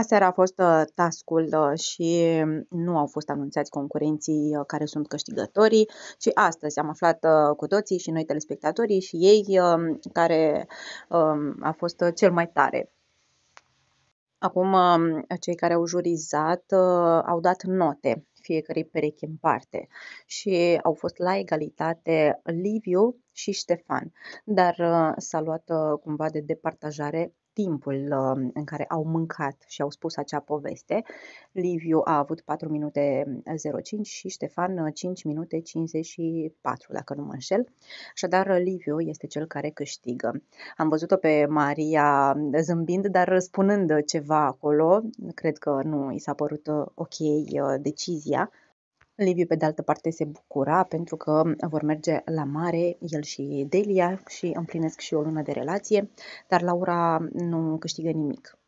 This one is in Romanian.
Aseară a fost uh, tascul uh, și nu au fost anunțați concurenții uh, care sunt câștigătorii și astăzi am aflat cu toții și noi telespectatorii și ei um, care um, a fost cel mai tare. Acum, um, cei care au jurizat au dat note fiecărei perechi în parte și au fost la egalitate Liviu și Ștefan, dar uh, s-a luat uh, cumva de departajare timpul uh, în care au mâncat și au spus acea poveste. Liviu a avut 4 minute 05 și Ștefan 5 minute 54, dacă nu mă înșel. Așadar, Liviu este cel care câștigă. Am văzut-o pe Maria zâmbind, dar răspunând ceva acolo. Cred că nu i s-a părut ok decizia Italia. Liviu, pe de altă parte, se bucura pentru că vor merge la mare, el și Delia, și împlinesc și o lună de relație, dar Laura nu câștigă nimic.